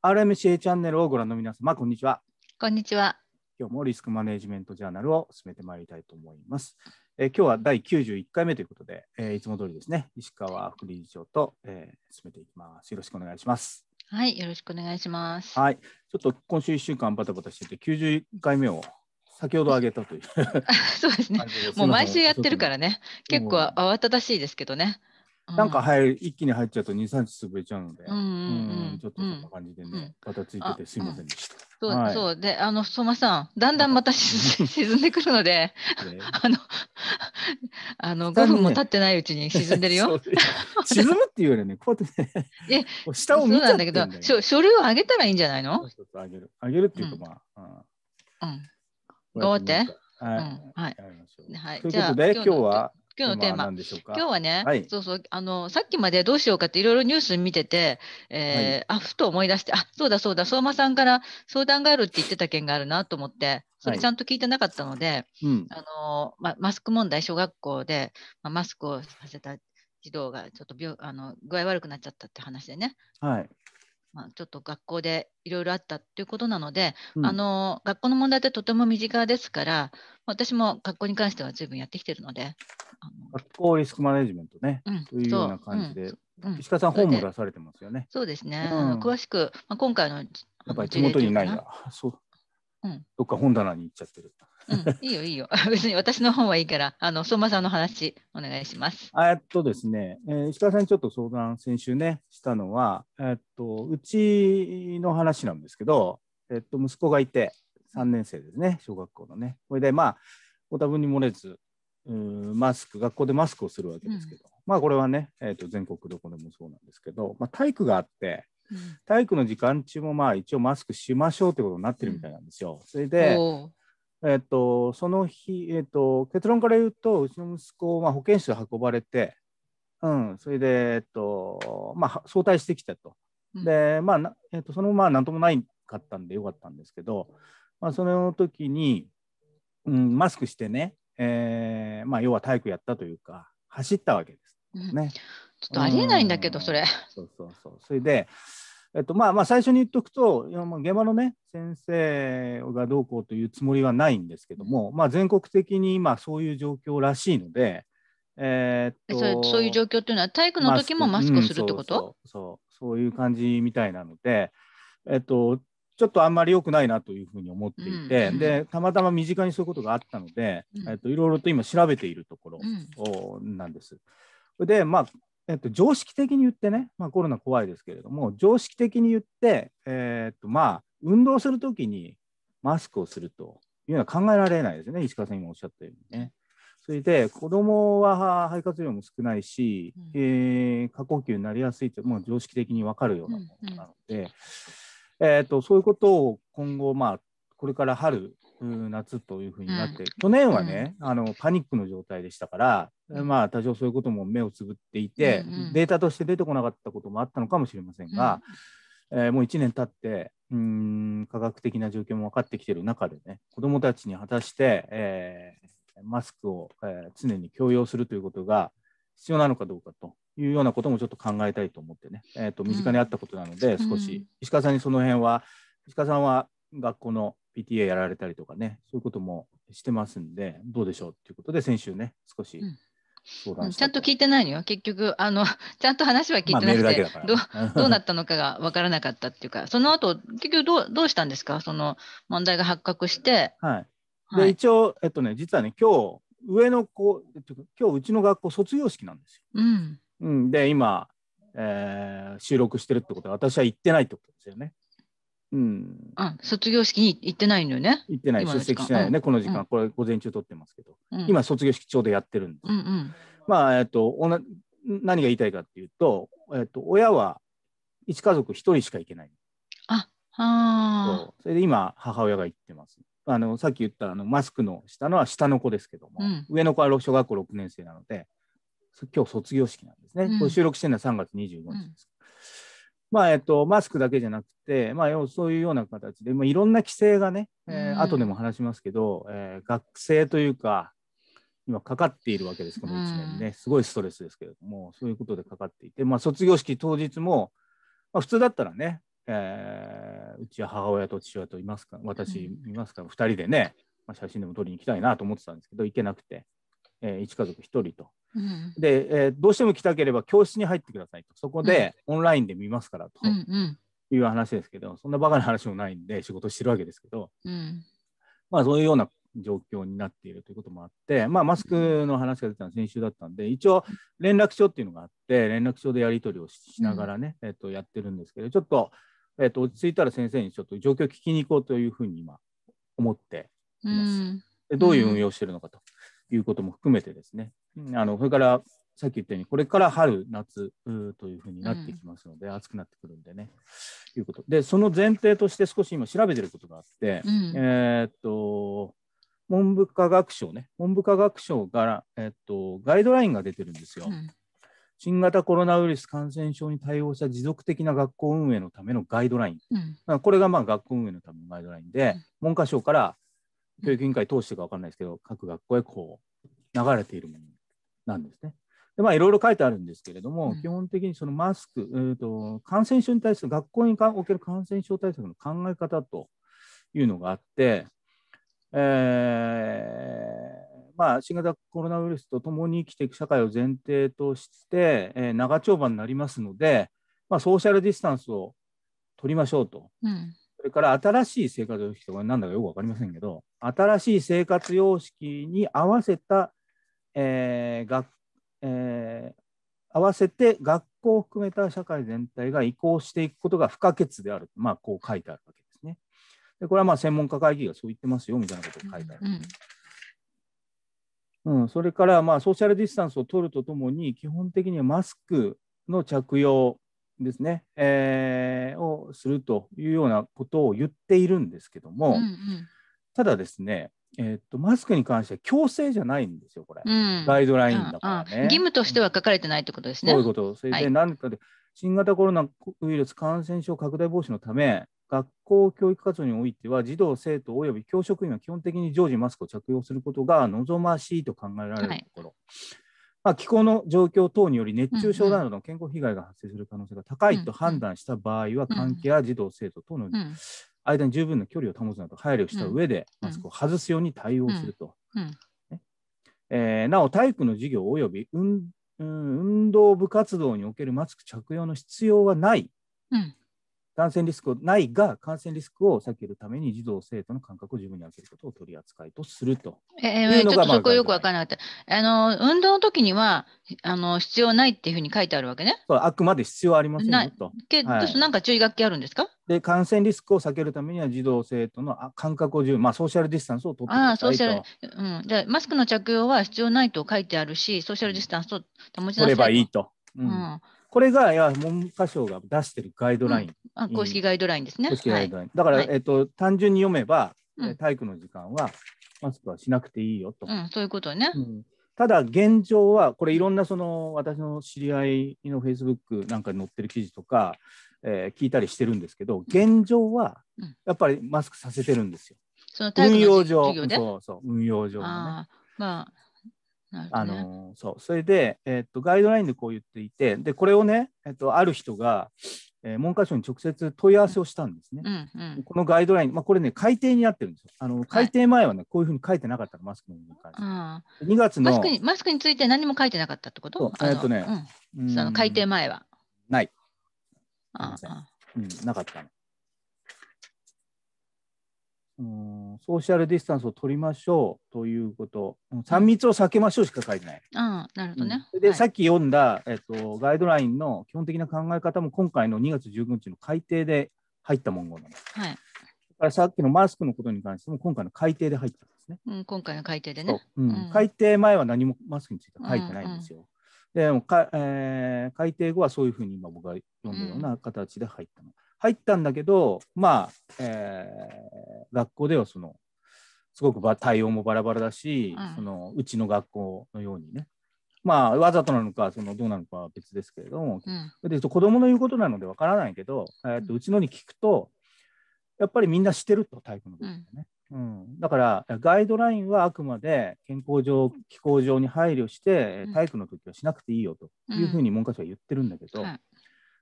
RMCA チャンネルをご覧の皆様、こんにちは。こんにちは。今日もリスクマネジメントジャーナルを進めてまいりたいと思います。えー、今日は第91回目ということで、えー、いつも通りですね、石川副理事長と、えー、進めていきます。よろしくお願いします。はい、よろしくお願いします。はい、ちょっと今週1週間バタバタしてて、90回目を先ほど上げたという そうですね。もう毎週やってるからね、結構慌ただしいですけどね。なんか入る、一気に入っちゃうと2、3日潰れちゃうので、ちょっとそんな感じでね、ばたついててすいませんでした。そうはい、そうで、あの、相馬さん、だんだんまた沈んでくるので、あの、あの、5分も経ってないうちに沈んでるよ。沈むっていうよりね、こうやってね、下を見ちゃってんだけど、書類を上げたらいいんじゃないの上げる。上げるっていうか、まあ、うん。頑張って。はい。はい。はい。ということで、今日は今日のテーマ、今日はね、はい、そうそうあの、さっきまでどうしようかっていろいろニュース見てて、えー、はい、あふと思い出して、あそうだそうだ、相馬さんから相談があるって言ってた件があるなと思って、それちゃんと聞いてなかったので、はいうん、あのま、マスク問題、小学校で、ま、マスクをさせた児童がちょっと病あの具合悪くなっちゃったって話でね。はいまあ、ちょっと学校でいろいろあったっていうことなので、うん、あの学校の問題ってとても身近ですから私も学校に関しては随分やってきてるので学校リスクマネジメントね、うん、というような感じで、うん、石川さん本も出されてますよねそうですね、詳しく、まあ、今回のやっぱり手元にないなそう、うん、どっか本棚に行っちゃってるうん、いいよいいよ。別に私の方はいいから、あの相馬さんの話お願いします。えっとですね、えー、石川さんにちょっと相談先週ねしたのは、えっとうちの話なんですけど、えっと息子がいて3年生ですね、小学校のね。これでまあご多分に漏れず、うんマスク学校でマスクをするわけですけど、うん、まあこれはね、えっと全国どこでもそうなんですけど、まあ体育があって。体育の時間中もまあ一応マスクしましょうってことになってるみたいなんですよ。うん、それで、えっと、その日、えっと、結論から言うと、うちの息子、まあ、保健室運ばれて、うん、それで、えっと、まあ、早退してきたと。で、まあ、えっと、そのまま何ともないかったんでよかったんですけど、まあ、その時に、うん、マスクしてね、えー、まあ、要は体育やったというか、走ったわけです。ね。うん、ちょっとありえないんだけど、それ。そうそうそう。それで、えっとまあ、まあ最初に言っとくと、現場の、ね、先生がどうこうというつもりはないんですけども、まあ、全国的に今、そういう状況らしいので、えー、っとそういう状況というのは、体育の時もマスクするってこと、うん、そうそういう感じみたいなので、えっと、ちょっとあんまり良くないなというふうに思っていて、うん、でたまたま身近にそういうことがあったので、うん、えっと、いろいろと今調べているところなんです。で、まあ、えっと、常識的に言ってね、まあ、コロナ怖いですけれども、常識的に言って、えー、っとまあ、運動するときにマスクをするというのは考えられないですね、石川さん、今おっしゃったようにね。それで子どもは肺活量も少ないし、うん、えー、過呼吸になりやすいともう常識的に分かるようなものなので、えとそういうことを今後、まあ、これから春夏というふうになって、うん、去年はね、うん、あのパニックの状態でしたから、うん、まあ多少そういうことも目をつぶっていて、うんうん、データとして出てこなかったこともあったのかもしれませんが、えー、もう1年経ってうん科学的な状況も分かってきてる中でね子どもたちに果たして、えー、マスクを、えー、常に強要するということが必要なのかどうかというようなこともちょっと考えたいと思ってね、えーと、と身近にあったことなので、少し石川さんにその辺は石川さんは学校の PTA やられたりとかね、そういうこともしてますんで、どうでしょうということで、先週ね、少し相談、うん、ちゃんと聞いてないのよ、結局あの、ちゃんと話は聞いてなくて、どどうなったのかが分からなかったっていうか、その後結局どうどうしたんですか、その問題が発覚して。はい、で、一応、えっとね、実はね、今日上の子、今日うちの学校、卒業式なんですよ。うんうん、で、今、えー、収録してるってことは、私は行ってないってことですよね。うん、あ卒業式に行ってないのよね。行ってない、出席しないよね、うん、この時間、これ、午前中撮ってますけど、うん、今、卒業式ちょうどやってるんです。うんうん、まあ、えっとおな、何が言いたいかっていうと、えっと、親は一家族一人しか行けない。ああそれで今、母親が行ってます。あのさっき言ったあのマスクの下のは下の子ですけども、上の子は小学校6年生なので、今日卒業式なんですね。これ収録してるのは3月25日です。まあえっと、マスクだけじゃなくて、まあ、そういうような形で、まあ、いろんな規制がね、えー、後でも話しますけど、えー、学生というか、今かかっているわけです、この1年ね、すごいストレスですけれども、そういうことでかかっていて、まあ、卒業式当日も、まあ、普通だったらね、えー、うちは母親と父親といますか、私いますから、2人でね、まあ、写真でも撮りに行きたいなと思ってたんですけど、行けなくて。えー、1家族1人と。うん、で、えー、どうしても来たければ教室に入ってくださいと。そこでオンラインで見ますからという話ですけど、うんうん、そんなバカな話もないんで仕事してるわけですけど、うん、まあそういうような状況になっているということもあって、まあ、マスクの話が出たのは先週だったんで、一応、連絡帳っていうのがあって、連絡帳でやり取りをしながらね、うん、えっと、やってるんですけど、ちょっと、えっと、落ち着いたら先生にちょっと状況を聞きに行こうというふうに今、思っています。うん、どういう運用してるのかと。うんいうことも含めてですね、あのそれからさっき言ったように、これから春、夏というふうになってきますので、うん、暑くなってくるんでね、いうこと。で、その前提として少し今調べてることがあって、うん、えー、っと、文部科学省ね、文部科学省から、えっと、ガイドラインが出てるんですよ、うん。新型コロナウイルス感染症に対応した持続的な学校運営のためのガイドライン。これがまあ学校運営のためのガイドラインで、文科省から教育委員会通してか分かんないですけど、各学校へこう流れているものなんですね。でまあ、いろいろ書いてあるんですけれども、うん、基本的にそのマスク、えーと、感染症に対する学校における感染症対策の考え方というのがあって、えー、まあ、新型コロナウイルスと共に生きていく社会を前提として、えー、長丁場になりますので、まあ、ソーシャルディスタンスを取りましょうと、うん、それから新しい生活様式とかなんだかよく分かりませんけど、新しい生活様式に合わせた、えーがえー、合わせて学校を含めた社会全体が移行していくことが不可欠である、まあ、こう書いてあるわけですね。でこれはまあ専門家会議がそう言ってますよみたいなことを書いてある。うん、うんうん、それからまあソーシャルディスタンスを取るとともに、基本的にはマスクの着用、ですね、えー、をするというようなことを言っているんですけども、うんうん、ただですね、えーっと、マスクに関しては強制じゃないんですよ、これ、うん、ガイドラインだからね、うんうん。義務としては書かれてないってことですね。そういうこと、それで何かで、はい、新型コロナウイルス感染症拡大防止のため、学校教育活動においては、児童、生徒および教職員は基本的に常時マスクを着用することが望ましいと考えられるところ。はいまあ、気候の状況等により熱中症などの健康被害が発生する可能性が高いと判断した場合は、関係や児童、生徒等の間に十分な距離を保つなど配慮した上で、マスクを外すように対応すると。ね、えー、なお、体育の授業及び運運動部活動におけるマスク着用の必要はない。感染リスクないが、感染リスクを避けるために児童・生徒の感覚を自分に開けることを取り扱いとするとえー、ちょっとそこよく分からなかった。あの運動の時にはあの必要ないっていうふうに書いてあるわけね。あくまで必要ありませんと。けど、はい、なんか注意書きあるんですかで感染リスクを避けるためには児童・生徒の感覚を自分、まあ、ソーシャルディスタンスを取ってくださいとあうん、じゃマスクの着用は必要ないと書いてあるし、ソーシャルディスタンスを保ちなさいと。ればいいと。うん、うん、これがいや文科省が出しているガイドライン、うん、公式ガイドラインですね。公式ガイドライン、はい、だから、はい、えっと、単純に読めば、うん、体育の時間はマスクはしなくていいよと。うん、そういうことね、うん、ただ現状はこれいろんなその私の知り合いのフェイスブックなんかに載ってる記事とか、えー、聞いたりしてるんですけど現状はやっぱりマスクさせてるんですよ。その運用上そうそう運用上、ね、まああのそうそれで、えー、っとガイドラインでこう言っていてでこれをね、えっとある人が、えー、文科省に直接問い合わせをしたんですね。うんうん、このガイドライン、まあ、これね改定になってるんですよ。あの改定前はね、はい、こういうふうに書いてなかったマスクの文化に。2月のマスクにマスクについて何も書いてなかったってことえっとね、うん、その改定前は。ない。ああうん、なかったの。うん、ソーシャルディスタンスを取りましょうということ、3密を避けましょうしか書いてない。うん、なるほどね、で、はい、さっき読んだ、えっと、ガイドラインの基本的な考え方も今回の2月19日の改定で入った文言なんです。はい、さっきのマスクのことに関しても今回の改定で入ったんですね。うん、今回の改定でね。うん、改定前は何もマスクについて書いてないんですよ。うんうん、でもか、えー、改定後はそういうふうに今僕が読んだような形で入ったの。うん入ったんだけど、まあ、えー、学校ではその、すごく対応もバラバラだし、うん、そのうちの学校のようにね、まあ、わざとなのか、そのどうなのかは別ですけれども、うん、で子供の言うことなのでわからないけど、えーと、うちのに聞くと、やっぱりみんなしてると、体育のこね。うん、うん、だからガイドラインはあくまで健康上、気候上に配慮して、体育の時はしなくていいよというふうに文科省は言ってるんだけど、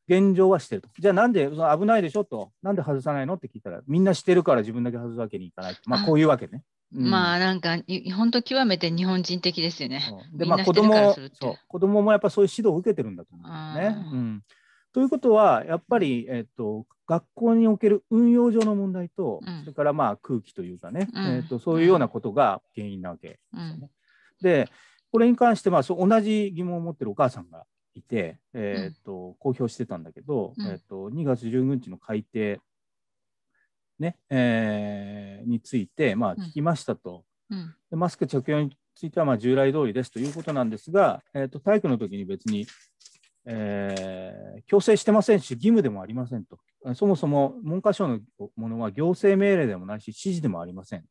現状はしてると。じゃあなんでその危ないでしょと、なんで外さないのって聞いたら、みんなしてるから自分だけ外すわけにいかない。まあこういうわけね。うん、まあなんか本当極めて日本人的ですよね。でまあ子供そう子供もやっぱそういう指導を受けてるんだと思うんね。うん、ということはやっぱり、えっと、学校における運用上の問題と、うん、それからまあ空気というかね、えっと、そういうようなことが原因なわけですよね。でこれに関してまあそう同じ疑問を持ってるお母さんがいて、えーと公表してたんだけど、うん、えーと、と2月19日の改定、ねえー、について、まあ、聞きましたと、うんうん、マスク着用についてはまあ従来通りですということなんですが、えーと、と体育の時に別に、えー、強制してませんし義務でもありませんとそもそも文科省のものは行政命令でもないし指示でもありません。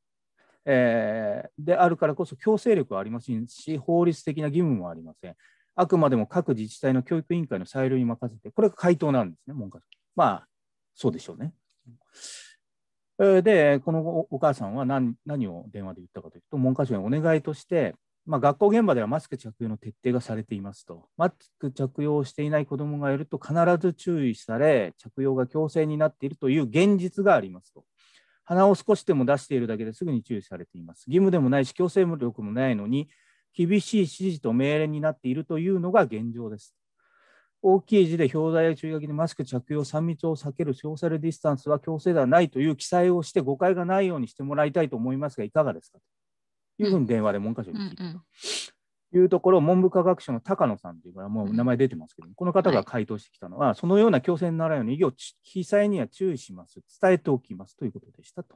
えー、であるからこそ強制力はありませんし法律的な義務もありませんあくまでも各自治体の教育委員会の裁量に任せて、これが回答なんですね、文科省。まあ、そうでしょうね。で、このお母さんは何何を電話で言ったかというと、文科省にお願いとして、まあ、学校現場ではマスク着用の徹底がされていますと、マスク着用をしていない子どもがいると必ず注意され、着用が強制になっているという現実がありますと。鼻を少しでも出しているだけですぐに注意されています。義務でもないし、強制力もないのに、厳しい指示と命令になっているというのが現状です。大きい字で表題や注意書きにマスク着用、3密を避けるソーシャルディスタンスは強制ではないという記載をして誤解がないようにしてもらいたいと思いますが、いかがですかというふうに電話で文科省に聞いたというところ、文部科学省の高野さんという、これはもう名前出てますけどこの方が回答してきたのは、そのような強制にならないように、以後、記載には注意します、伝えておきますということでしたと。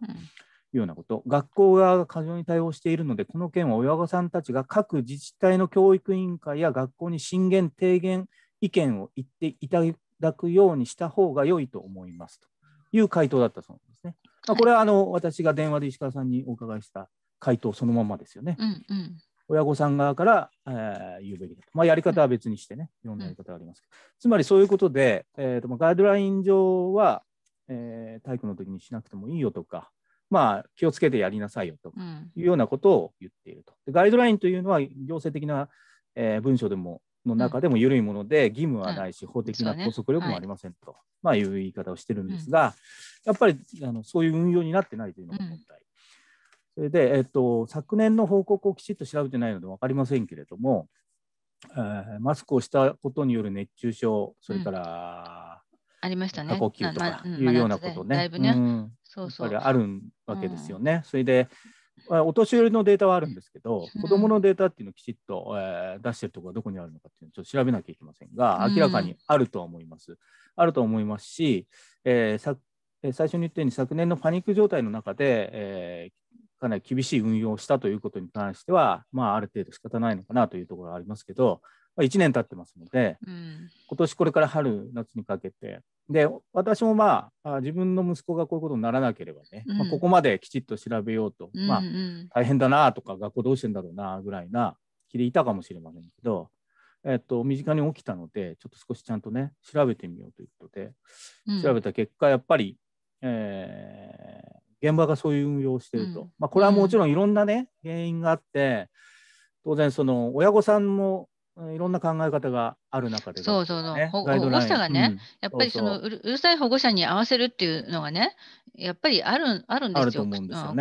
いうようなこと、学校側が過剰に対応しているので、この件は親御さんたちが各自治体の教育委員会や学校に進言、提言、意見を言っていただくようにした方が良いと思いますという回答だったそうなんですね。まあ、これはあの私が電話で石川さんにお伺いした回答そのままですよね。うんうん、親御さん側から、えー、言うべきだと。まあ、やり方は別にしてね、いろんなやり方がありますけど、つまりそういうことで、えーとまあ、ガイドライン上は、えー、体育の時にしなくてもいいよとか、まあ、気をつけてやりなさいよというようなことを言っていると。でガイドラインというのは行政的な、えー、文書でもの中でも緩いもので、義務はないし、法的な拘束力もありませんと、まあ、いう言い方をしてるんですが、やっぱりあのそういう運用になってないというのが問題。それで、えっと、昨年の報告をきちっと調べてないので分かりませんけれども、えー、マスクをしたことによる熱中症、それから、ありましたね。呼吸とかいうようなことね。だ、まねそあるわけですよね。うん、それでお年寄りのデータはあるんですけど、子どものデータっていうのをきちっと、えー、出してるところがどこにあるのかっていうのをちょっと調べなきゃいけませんが、明らかにあるとは思います。あると思いますし、えー、さ最初に言ったように昨年のパニック状態の中で、えー、かなり厳しい運用をしたということに関しては、まあ、ある程度仕方ないのかなというところがありますけど、ま1年経ってますので、うん、今年これから春夏にかけてで私もまあ自分の息子がこういうことにならなければね、うん、まあ、ここまできちっと調べようと、うんうん、まあ、大変だなとか学校どうしてんだろうなぐらいな気でいたかもしれませんけど、えっと、身近に起きたのでちょっと少しちゃんとね調べてみようということで、調べた結果やっぱり、えー、現場がそういう運用をしていると、まあ、これはもちろんいろんなね原因があって当然その親御さんもいろんな考え方がある中で、ね、そうそうそう保護者がね、うん、やっぱりそのうるさい保護者に合わせるっていうのがねやっぱりあるあるんですよ、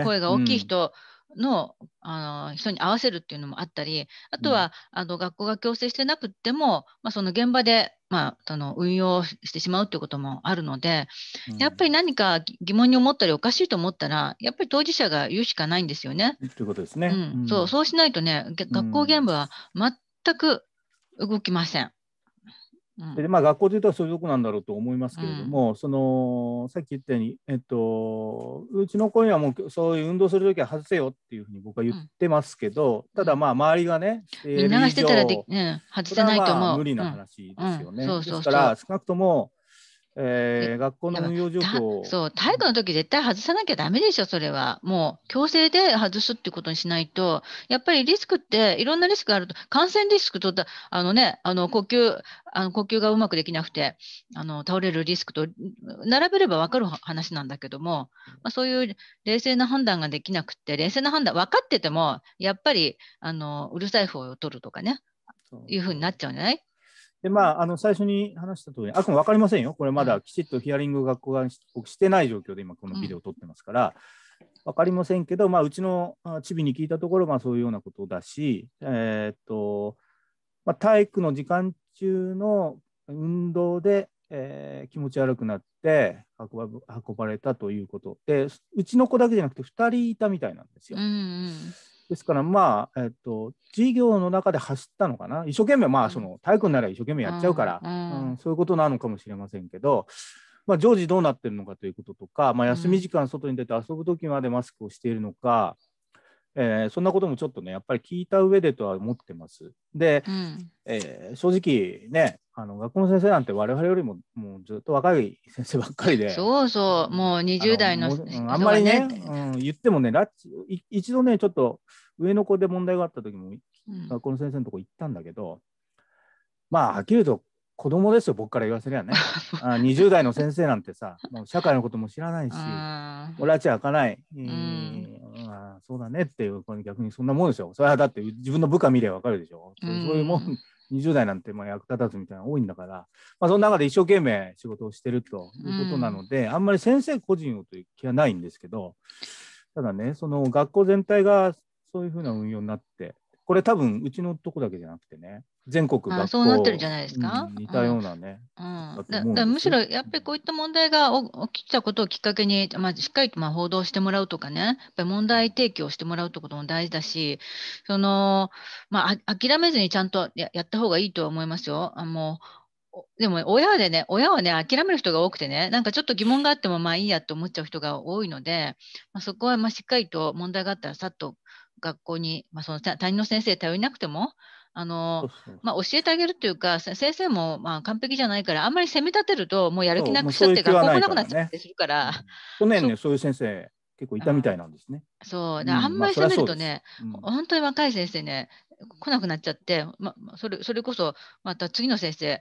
声が大きい人のうん、あの人に合わせるっていうのもあったりあとは、うん、あの学校が強制してなくても、まあ、その現場で、まあ、その運用してしまうということもあるのでやっぱり何か疑問に思ったりおかしいと思ったらやっぱり当事者が言うしかないんですよね。ということですね。そうそうしないとね学校現場は全く動きません。うん、でまあ、学校というとそういうとこなんだろうと思いますけれども、うん、そのさっき言ったように、えっと、うちの子にはもうそういう運動するときは外せよっていうふうに僕は言ってますけど、うん、ただまあ周りがね、みんながしてたらで、うん、外せないと思う。無理な話ですよね。ですから少なくともえー、学校の運用状況そう体育の時絶対外さなきゃだめでしょそれはもう強制で外すってことにしないとやっぱりリスクっていろんなリスクがあると感染リスクとあのねあの呼吸あの呼吸がうまくできなくてあの倒れるリスクと並べれば分かる話なんだけども、まあ、そういう冷静な判断ができなくて冷静な判断分かっててもやっぱりあのうるさい方を取るとかねいうふうになっちゃうんじゃないで、まあ、あの最初に話した通り、あくも分かりませんよ、これまだきちっとヒアリング学校がしてない状況で今、このビデオを撮ってますから、分かりませんけど、まあ、うちのチビに聞いたところ、まあ、そういうようなことだし、えー、っとまあ、体育の時間中の運動で、えー、気持ち悪くなって運ばれたということで、うちの子だけじゃなくて、2人いたみたいなんですよ。うんうんですからまあ、えっと、事業の中で走ったのかな一生懸命まあその体育なら一生懸命やっちゃうから、うんそういうことなのかもしれませんけど、まあ、常時どうなってるのかということとか、まあ、休み時間外に出て遊ぶ時までマスクをしているのか、えー、そんなこともちょっとねやっぱり聞いた上でとは思ってます。で、うん、えー、正直ねあの学校の先生なんて我々よりももうずっと若い先生ばっかりで。そうそう、もう20代のあんまりね、うん、言ってもね一度ね、ちょっと上の子で問題があった時も、学校の先生のとこ行ったんだけど、うん、まあ、はっきり言うと子供ですよ、僕から言わせりゃね。あ20代の先生なんてさ、もう社会のことも知らないし、俺はち開かない。うんあそうだねっていう、逆にそんなもんですよ。それはだって自分の部下見りゃ分かるでしょ。そういうもん20代なんてまあ役立たずみたいなの多いんだから、まあ、その中で一生懸命仕事をしてるということなので、うん、あんまり先生個人をという気はないんですけどただねその学校全体がそういうふうな運用になってこれ多分うちのとこだけじゃなくてね全国学校そうなってるじゃないですか、うん、似たようなね、うんうん、だむしろやっぱりこういった問題が起きたことをきっかけに、まあ、しっかりとまあ報道してもらうとかねやっぱり問題提起をしてもらうってことも大事だしその、まあ、諦めずにちゃんとややった方がいいとは思いますよ。あもうでも親でね、親はね、諦める人が多くてね、なんかちょっと疑問があってもまあいいやと思っちゃう人が多いので、まあ、そこはまあしっかりと問題があったらさっと学校に、まあ、その他人の先生頼りなくてもあの、まあ、教えてあげるというか先生もまあ完璧じゃないからあんまり責め立てるともうやる気なくしちゃって学校来なくなっちゃってするから。去年ねそういう先生結構いたみたいなんですね。そう、あんまり攻めるとね、んうん、本当に若い先生ね、来なくなっちゃって、ま、それそれこそまた次の先生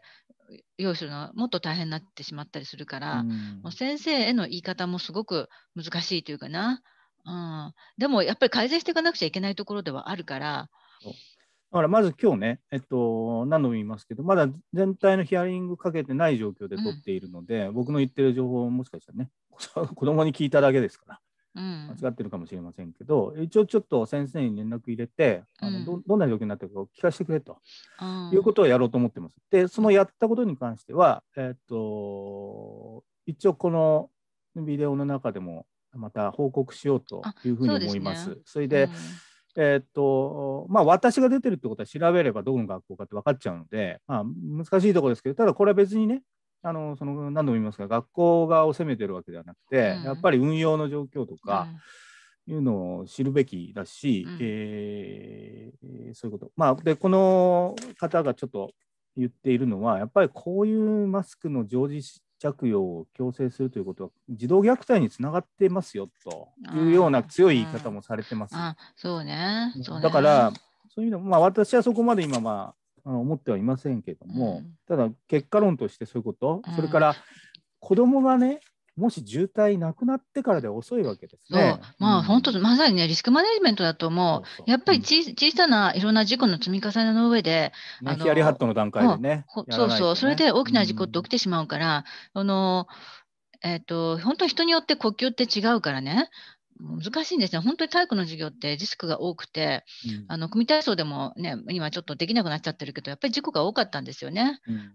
用意するのはもっと大変になってしまったりするから、うん、もう先生への言い方もすごく難しいというかな。うん、でもやっぱり改善していかなくちゃいけないところではあるから。だからまず今日ね、えっと、何度も言いますけど、まだ全体のヒアリングかけてない状況で取っているので、うん、僕の言ってる情報もしかしたらね、子供に聞いただけですから、うん、間違ってるかもしれませんけど、一応ちょっと先生に連絡入れて、あのどどんな状況になってるかを聞かせてくれと、うん、いうことをやろうと思ってます。で、そのやったことに関しては、えっと、一応このビデオの中でもまた報告しようというふうに思います。そ、ね,、れで、うんえっとまあ、私が出てるってことは調べればどこの学校かって分かっちゃうので、まあ、難しいところですけどただこれは別にねあのその何度も言いますが学校側を責めてるわけではなくて、うん、やっぱり運用の状況とか、うん、いうのを知るべきだし、うん、えー、そういうこと、まあ、でこの方がちょっと言っているのはやっぱりこういうマスクの常時着用を強制するということは児童虐待につながってますよというような強い言い方もされてます。そうね、ね、だからそういうのまあ私はそこまで今まああの思ってはいませんけども、うん、ただ結果論としてそういうこと、うん、それから子供がねもし渋滞なくなってからで遅いわけですね。まあ、本当、まさにね、リスクマネジメントだと思う、やっぱりち、小さないろんな事故の積み重ねの上で、ね、ヒヤリハットの段階でね。そうそう、それで大きな事故って起きてしまうから、あのえー、と本当人によって呼吸って違うからね難しいんですね、本当に体育の授業ってリスクが多くて、うん、あの組体操でも、ね、今ちょっとできなくなっちゃってるけど、やっぱり事故が多かったんですよね。うん、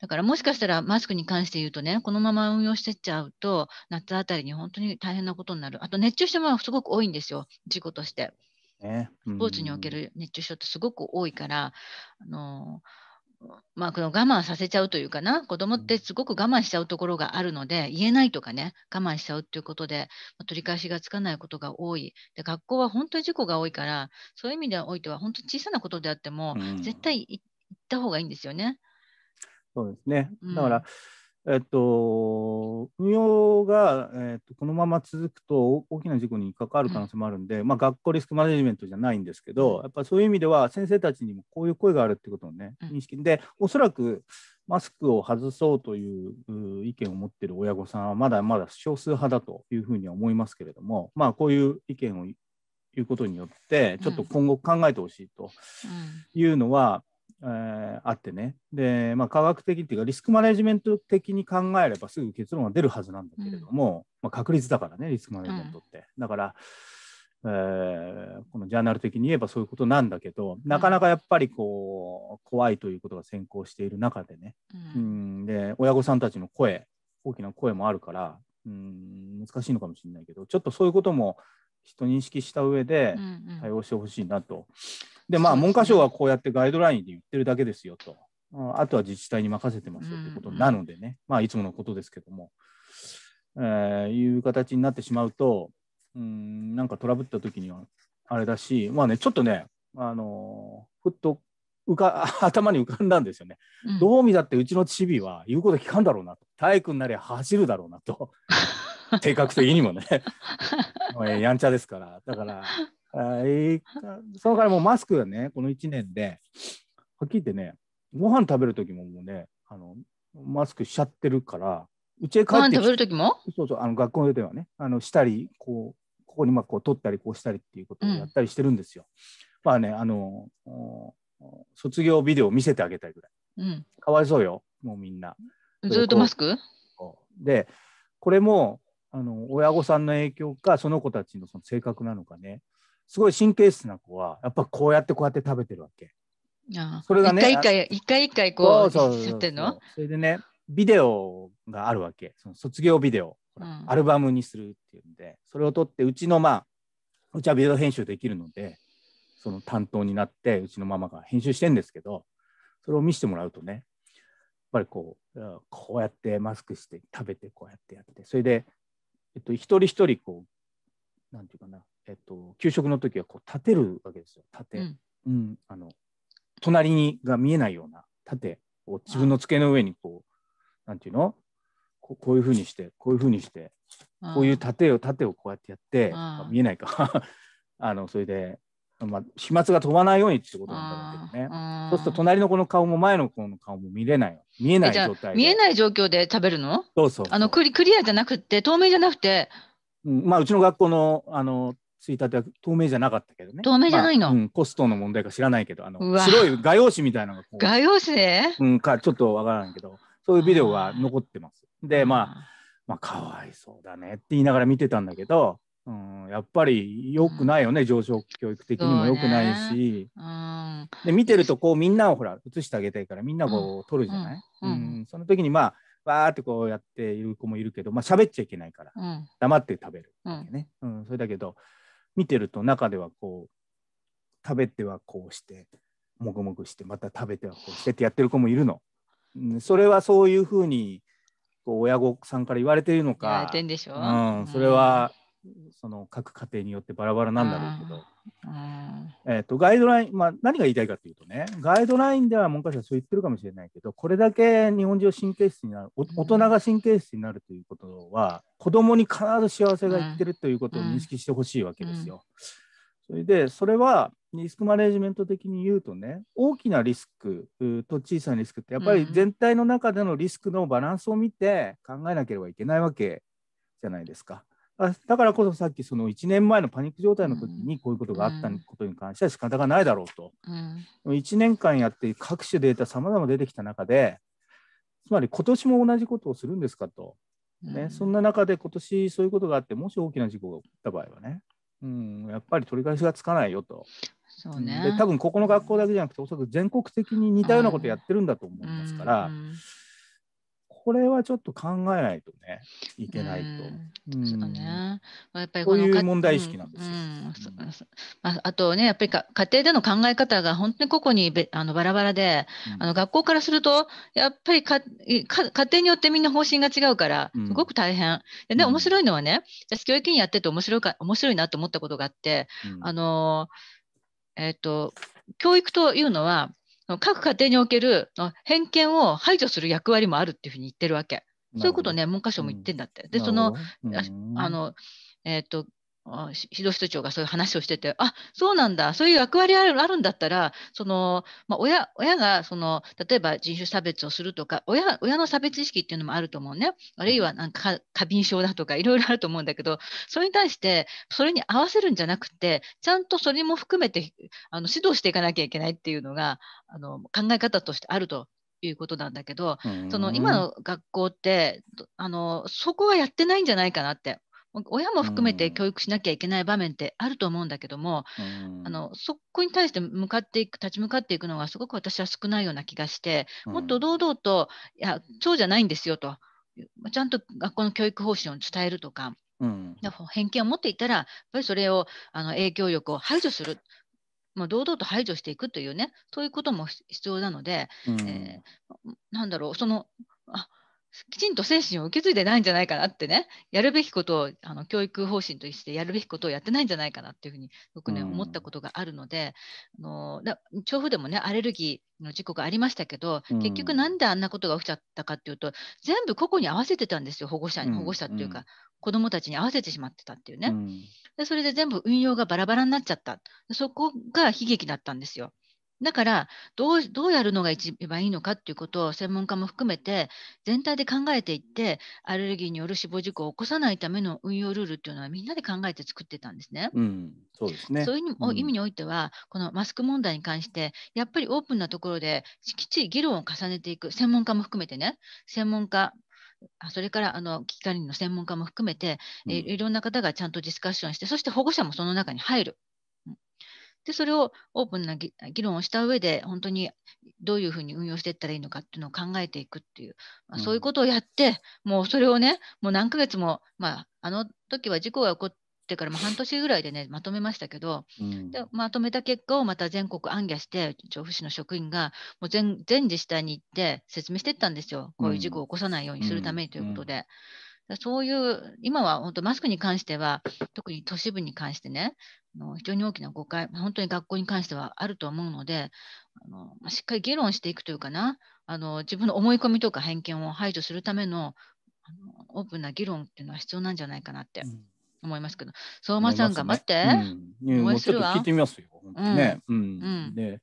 だからもしかしたらマスクに関して言うとね、このまま運用してっちゃうと、夏あたりに本当に大変なことになる、あと熱中症もすごく多いんですよ、事故として。ね、スポーツにおける熱中症ってすごく多いから、あのーまあ、この我慢させちゃうというかな子供ってすごく我慢しちゃうところがあるので言えないとかね我慢しちゃうということで、まあ、取り返しがつかないことが多いで学校は本当に事故が多いからそういう意味でおいては本当に小さなことであっても、うん、絶対行った方がいいんですよね。そうですねだから、えっと、運用が、えっと、このまま続くと大きな事故に関わる可能性もあるんで、まあ、学校リスクマネジメントじゃないんですけど、やっぱそういう意味では先生たちにもこういう声があるってことをね、認識で、おそらくマスクを外そうという意見を持っている親御さんは、まだまだ少数派だというふうには思いますけれども、まあ、こういう意見を言うことによって、ちょっと今後考えてほしいというのは、えー、あってねで、まあ、科学的っていうかリスクマネジメント的に考えればすぐ結論が出るはずなんだけれども、うん、まあ、確率だからねリスクマネジメントって、うん、だから、えー、このジャーナル的に言えばそういうことなんだけどなかなかやっぱりこう怖いということが先行している中でね、うん、で親御さんたちの声大きな声もあるから、うん、難しいのかもしれないけどちょっとそういうことも人認識した上で対応してほしいなと。うんうん、でまあ文科省はこうやってガイドラインで言ってるだけですよと。あとは自治体に任せてますよってことなのでね、うんうん、まあいつものことですけども、えー、いう形になってしまうと、うん、なんかトラブった時にはあれだし、まあね、ちょっとね、あのー、ふっと浮か 頭に浮かんだんですよね。うん、どう見たってうちのチビは言うこと聞かんだろうなと、体育になりゃ走るだろうなと。性 格的にもね やんちゃですからだからそのからもうマスクがねこの1年ではっきり言ってねご飯食べる時ももうねあのマスクしちゃってるからうちへ帰ってきて時もそうそうあの学校ではねあのしたりこうここにまあこう取ったりこうしたりっていうことをやったりしてるんですよ。うん、まあねあの卒業ビデオを見せてあげたいぐらい。うん、かわいそうよもうみんな。ずっとマスクでこれもあの親御さんの影響かその子たちのその性格なのかねすごい神経質な子はやっぱこうやってこうやって食べてるわけ。あそれがね一回一回一回こうそうってのそれでねビデオがあるわけその卒業ビデオ、うん、アルバムにするっていうんでそれを撮ってうちのまあうちはビデオ編集できるのでその担当になってうちのママが編集してんですけどそれを見せてもらうとねやっぱりこうこうやってマスクして食べてこうやってやってそれでえっと、一人一人こうなんていうかな、えっと、給食の時はこう立てるわけですよ立て、うん、うん、あの隣にが見えないような盾を自分の机の上にこうなんていうのこういうふうにしてこういうふうにしてこういうてをてをこうやってやって見えないか あのそれでまあ、飛沫が飛ばないようにってことなんだけどね。そうすると隣の子の顔も前の子の顔も見れない。見えない状態見えない状況で食べるのそうそうあのクリクリアじゃなくて透明じゃなくて。うん、まあうちの学校のあのついたては透明じゃなかったけどね。透明じゃないの、まあうん、コストの問題か知らないけどあの白い画用紙みたいなのが画用紙うん、かちょっとわからないけどそういうビデオが残ってます。でまあまあかわいそうだねって言いながら見てたんだけどうん、やっぱり良くないよね、うん、上昇教育的にも良くないし、ね、うん、で見てるとこうみんなをほら映してあげたいからみんなこう撮るじゃない、うん、うんうん、その時にまあわーってこうやっている子もいるけどまあ喋っちゃいけないから、黙って食べるね、うんそれだけど見てると中ではこう食べてはこうしてもぐもぐしてまた食べてはこうしてってやってる子もいるの。それはそういうふうにこう親御さんから言われているのか。うん、それはその各家庭によってバラバラなんだろうけど、えーと、ガイドライン、まあ、何が言いたいかというとねガイドラインでは文科省はそう言ってるかもしれないけどこれだけ日本中神経質になる大人が神経質になるということは子供に必ず幸せがいってるということを認識してほしいわけですよ。それでそれはリスクマネジメント的に言うとね大きなリスクと小さなリスクってやっぱり全体の中でのリスクのバランスを見て考えなければいけないわけじゃないですか。だからこそさっきその1年前のパニック状態の時にこういうことがあったことに関しては仕方がないだろうと、うん、1年間やって各種データさまざま出てきた中でつまり今年も同じことをするんですかと、ね、うん、そんな中で今年そういうことがあってもし大きな事故が起こった場合はね、うん、やっぱり取り返しがつかないよと。そうね、で多分ここの学校だけじゃなくておそらく全国的に似たようなことやってるんだと思いますから、うんこれはちょっと考えないとねいけないと。うんそうねやっぱりこう問題意識なんですよ。あ、とねやっぱりか家庭での考え方が本当に個々にべあのバラバラで、うん、あの学校からするとやっぱりかか家庭によってみんな方針が違うからすごく大変。でね、面白いのはね私教育委員やってて面白いか面白いなと思ったことがあって、あのえっ、ー、と教育というのは各家庭における偏見を排除する役割もあるっていうふうに言ってるわけ。そういうことね、文科省も言ってんだって。で、その、うん、あの、えっ、ー、と、指導室長がそういう話をしてて、あそうなんだ、そういう役割あるあるんだったら、そのまあ、親親がその例えば人種差別をするとか親、親の差別意識っていうのもあると思うね、あるいはなんか過敏症だとか、いろいろあると思うんだけど、それに対して、それに合わせるんじゃなくて、ちゃんとそれも含めてあの指導していかなきゃいけないっていうのがあの考え方としてあるということなんだけど、その今の学校ってあのそこはやってないんじゃないかなって親も含めて教育しなきゃいけない場面ってあると思うんだけども、うん、あのそこに対して向かっていく立ち向かっていくのがすごく私は少ないような気がして、うん、もっと堂々といやそうじゃないんですよとちゃんと学校の教育方針を伝えるとか、うん、偏見を持っていたらやっぱりそれをあの影響力を排除する。まあ、堂々と排除していくというねそういうことも必要なので、うん、えー、なんだろうそのあきちんと精神を受け継いでないんじゃないかなってねやるべきことをあの教育方針としてやるべきことをやってないんじゃないかなっていうふうに僕ね思ったことがあるので、うん、あの調布でもねアレルギーの事故がありましたけど、うん、結局なんであんなことが起きちゃったかっていうと全部個々に合わせてたんですよ保護者に保護者っていうか、うん、子どもたちに合わせてしまってたっていうね、でそれで全部運用がバラバラになっちゃったそこが悲劇だったんですよ。だからどう、どうやるのが一番いいのかっていうことを専門家も含めて全体で考えていって、アレルギーによる死亡事故を起こさないための運用ルールっていうのはみんなで考えて作ってたんですね。うん、そうですね。そういう、うん、意味においては、このマスク問題に関して、やっぱりオープンなところできっちり議論を重ねていく、専門家も含めてね、専門家、それからあの危機管理の専門家も含めて、えいろんな方がちゃんとディスカッションして、そして保護者もその中に入る。でそれをオープンな議論をした上で本当にどういうふうに運用していったらいいのかっていうのを考えていくっていう、まあ、そういうことをやって、うん、もうそれをねもう何ヶ月も、まあ、あの時は事故が起こってからも半年ぐらいでねまとめましたけど、うん、でまとめた結果をまた全国行脚して調布市の職員がもう全自治体に行って説明していったんですよこういう事故を起こさないようにするためにということで。うんそういう、今は本当マスクに関しては、特に都市部に関してね、非常に大きな誤解、本当に学校に関してはあると思うので、あのしっかり議論していくというかなあの、自分の思い込みとか偏見を排除するためのあのオープンな議論っていうのは必要なんじゃないかなって思いますけど、相馬さん頑張って、応援するわ。聞いてみますよ、ねうんうん、で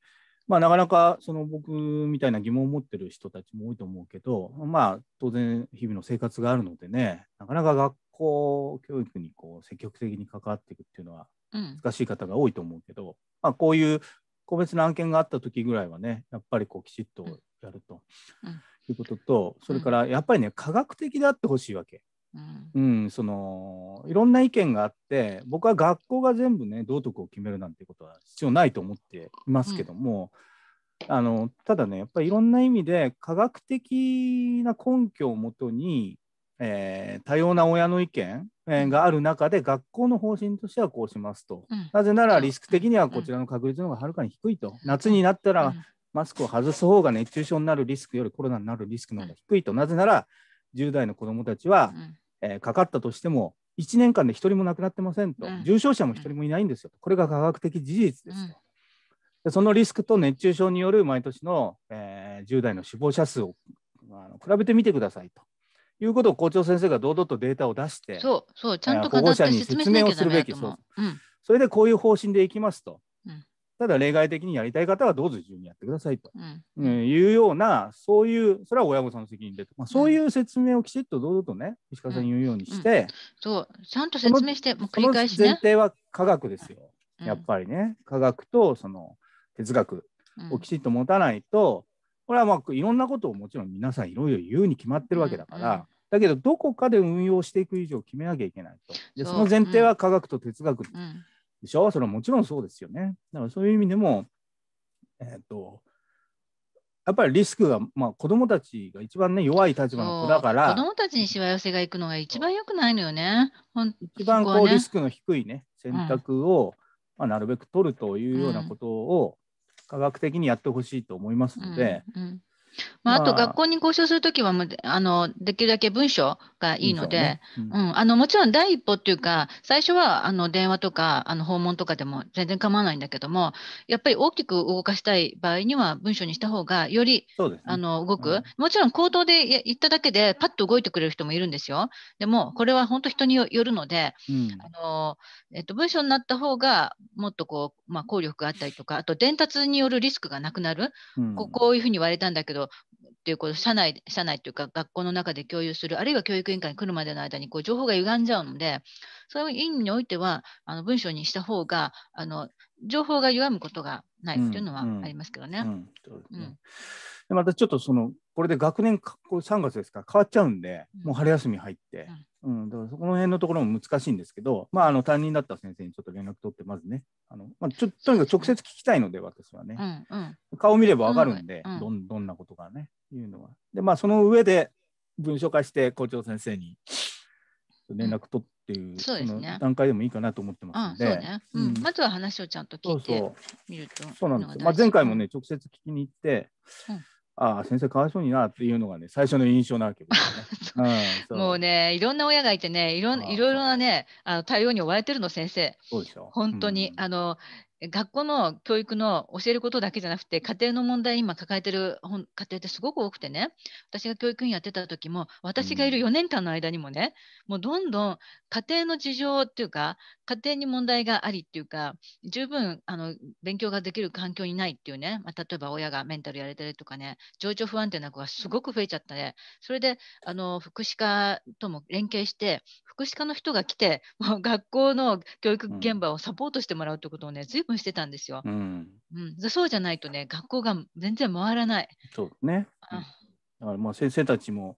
まあ、なかなかその僕みたいな疑問を持ってる人たちも多いと思うけど、まあ、当然日々の生活があるのでねなかなか学校教育にこう積極的に関わっていくっていうのは難しい方が多いと思うけど、うん、まあ、こういう個別の案件があった時ぐらいはねやっぱりこうきちっとやると。うんいうことと、それからやっぱりね、科学的であってほしいわけ。うん、うん、そのいろんな意見があって僕は学校が全部ね道徳を決めるなんてことは必要ないと思っていますけども、うん、あのただねやっぱりいろんな意味で科学的な根拠をもとに、えー、多様な親の意見がある中で学校の方針としてはこうしますと、うん、なぜならリスク的にはこちらの確率の方がはるかに低いと、夏になったらマスクを外す方が熱中症になるリスクよりコロナになるリスクの方が低いと、なぜなら10代の子どもたちは、うん、えー、かかったとしても1年間で1人も亡くなってませんと、うん、重症者も1人もいないんですよ、これが科学的事実ですと、でそのリスクと熱中症による毎年の、えー、10代の死亡者数をあの比べてみてくださいと。いうことを校長先生が堂々とデータを出して、保護者に説明をするべきそう、うん、それでこういう方針でいきますと、うん、ただ例外的にやりたい方はどうぞ自由にやってくださいと、うん、いうようなそういうそれは親御さんの責任でと、まあ、そういう説明をきちっと堂々とね石川さん言うようにして、うんうん、そうちゃんと説明してもう繰り返し、ね、前提は科学ですよ、やっぱりね科学とその哲学をきちっと持たないと、これはまあいろんなことをもちろん皆さんいろいろ言うに決まってるわけだから。だけどどこかで運用していく以上決めなきゃいけないとでその前提は科学と哲学でしょそれはもちろんそうですよね。だからそういう意味でも、えー、っと、やっぱりリスクが、まあ、子どもたちが一番、ね、弱い立場の子だから子どもたちにしわ寄せがいくのが一番よくないのよね。一番こうリスクの低い、ね、選択を、まあ、なるべく取るというようなことを科学的にやってほしいと思いますので、まあ、あと学校に交渉するときはもうあのできるだけ文章がいいので、ね、うん、うん、あのもちろん第一歩っていうか最初はあの電話とかあの訪問とかでも全然構わないんだけどもやっぱり大きく動かしたい場合には文章にした方がより、ね、あの動く、うん、もちろん口頭で言っただけでパッと動いてくれる人もいるんですよでもこれは本当人によるので、うん、あのえっと、文章になった方がもっとこう、まあ、効力があったりとかあと伝達によるリスクがなくなる、ここういうふうに言われたんだけどっていうこと社内社内というか学校の中で共有するあるいは教育委員会に来るまでの間にこう情報が歪んじゃうのでそういう意味においてはあの文章にした方があの情報が歪むことがないというのはありますけどね。またちょっとそのこれで学年3月ですか変わっちゃうんで、もう春休み入って、うん、だからそこの辺のところも難しいんですけど、まあ、あの担任だった先生にちょっと連絡取って、まずね、あのまあ、ちょとにかく直接聞きたいので、私はね、うんうん、顔見れば分かるんで、うんうん、どんどんなことがね、いうのは。で、まあ、その上で文書化して校長先生に連絡取っていう、うん、そうですね、段階でもいいかなと思ってますので、ねうんまずは話をちゃんと聞いてみるとそうなんです、まあ、前回もね、直接聞きに行って、ああ先生かわいそうになっていうのがね最初の印象なわけですね、うん、もうねいろんな親がいてねいろいろいろなねあの対応に追われてるの先生そうでしょ本当に、うん、あの学校の教育の教えることだけじゃなくて家庭の問題今抱えてる家庭ってすごく多くてね私が教育員やってた時も私がいる4年間の間にもね、うん、もうどんどん家庭の事情っていうか家庭に問題がありっていうか十分あの勉強ができる環境にないっていうね、まあ、例えば親がメンタルやれてるとかね情緒不安定な子がすごく増えちゃったねそれであの福祉課とも連携して福祉課の人が来てもう学校の教育現場をサポートしてもらうってことをね、うんしてたんですよ。うん、うん、そうじゃないとね学校が全然回らない。そうね、だからまあ先生たちも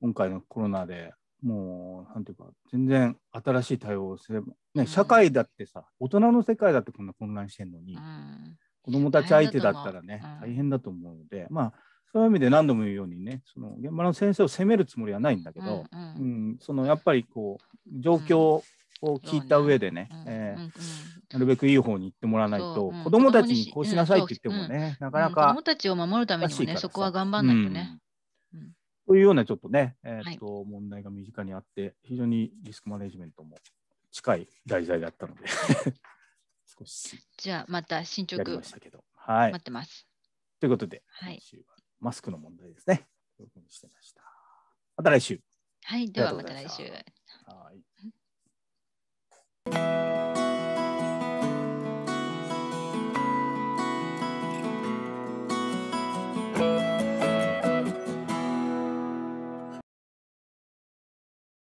今回のコロナでもうなんていうか全然新しい対応をすれば、ね、社会だってさ、うん、大人の世界だってこんな混乱してんのに、うん、子どもたち相手だったらね大変だと思うので、まあそういう意味で何度も言うようにねその現場の先生を責めるつもりはないんだけど、うん、うん、そのやっぱりこう状況を聞いた上でね、なるべくいい方に行ってもらわないと、子供たちにこうしなさいって言ってもね、なかなか、子供たちを守るためにもね、そこは頑張んないとね。というようなちょっとね、えーと問題が身近にあって、非常にリスクマネジメントも近い題材だったので、少し。じゃあ、また進捗、ましたけどはい、待ってます。ということで、はい、マスクの問題ですね。ました。また来週。はい、ではまた来週。はい。Música